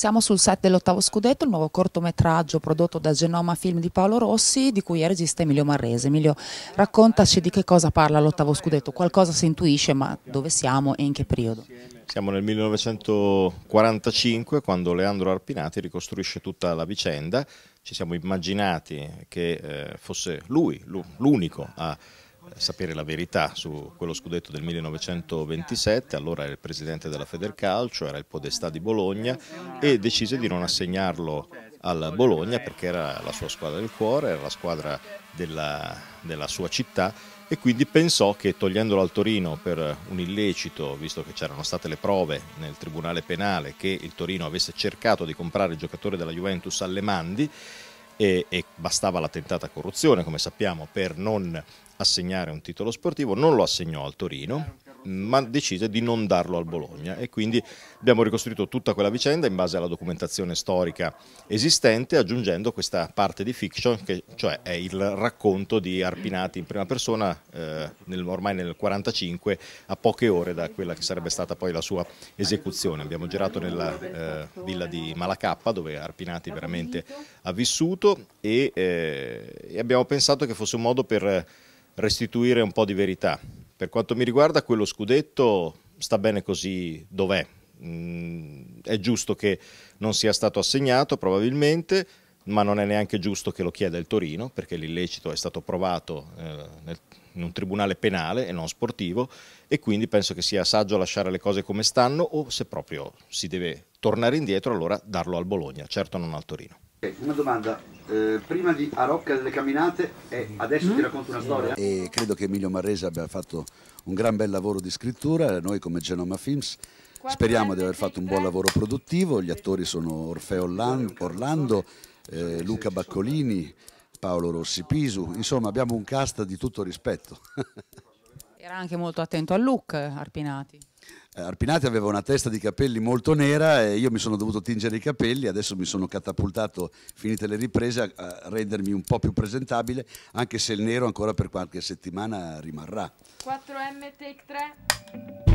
Siamo sul set dell'ottavo scudetto, il nuovo cortometraggio prodotto da Genoma Film di Paolo Rossi, di cui è regista Emilio Marrese. Emilio, raccontaci di che cosa parla l'ottavo scudetto, qualcosa si intuisce, ma dove siamo e in che periodo? Siamo nel 1945 quando Leandro Arpinati ricostruisce tutta la vicenda, ci siamo immaginati che eh, fosse lui l'unico a sapere la verità su quello scudetto del 1927, allora era il presidente della Federcalcio, era il podestà di Bologna e decise di non assegnarlo al Bologna perché era la sua squadra del cuore, era la squadra della, della sua città e quindi pensò che togliendolo al Torino per un illecito, visto che c'erano state le prove nel tribunale penale che il Torino avesse cercato di comprare il giocatore della Juventus alle Mandi, e bastava la tentata corruzione, come sappiamo, per non assegnare un titolo sportivo, non lo assegnò al Torino ma decise di non darlo al Bologna e quindi abbiamo ricostruito tutta quella vicenda in base alla documentazione storica esistente aggiungendo questa parte di fiction che cioè è il racconto di Arpinati in prima persona eh, nel, ormai nel 1945 a poche ore da quella che sarebbe stata poi la sua esecuzione. Abbiamo girato nella eh, villa di Malacappa dove Arpinati veramente ha vissuto e, eh, e abbiamo pensato che fosse un modo per restituire un po' di verità. Per quanto mi riguarda, quello scudetto sta bene così dov'è. Mm, è giusto che non sia stato assegnato, probabilmente, ma non è neanche giusto che lo chieda il Torino, perché l'illecito è stato provato eh, in un tribunale penale e non sportivo, e quindi penso che sia saggio lasciare le cose come stanno o se proprio si deve tornare indietro, allora darlo al Bologna, certo non al Torino. Una domanda, eh, prima di A Rocca delle Camminate e eh, adesso mm? ti racconto una storia? E credo che Emilio Marrese abbia fatto un gran bel lavoro di scrittura, noi come Genoma Films speriamo di aver fatto un buon lavoro produttivo, gli attori sono Orfeo Orlando, eh, Luca Baccolini, Paolo Rossi Pisu, insomma abbiamo un cast di tutto rispetto. Era anche molto attento al look Arpinati. Eh, Arpinati aveva una testa di capelli molto nera e io mi sono dovuto tingere i capelli, adesso mi sono catapultato, finite le riprese, a, rendermi un po' più presentabile, anche se il nero ancora per qualche settimana rimarrà. 4M Take 3.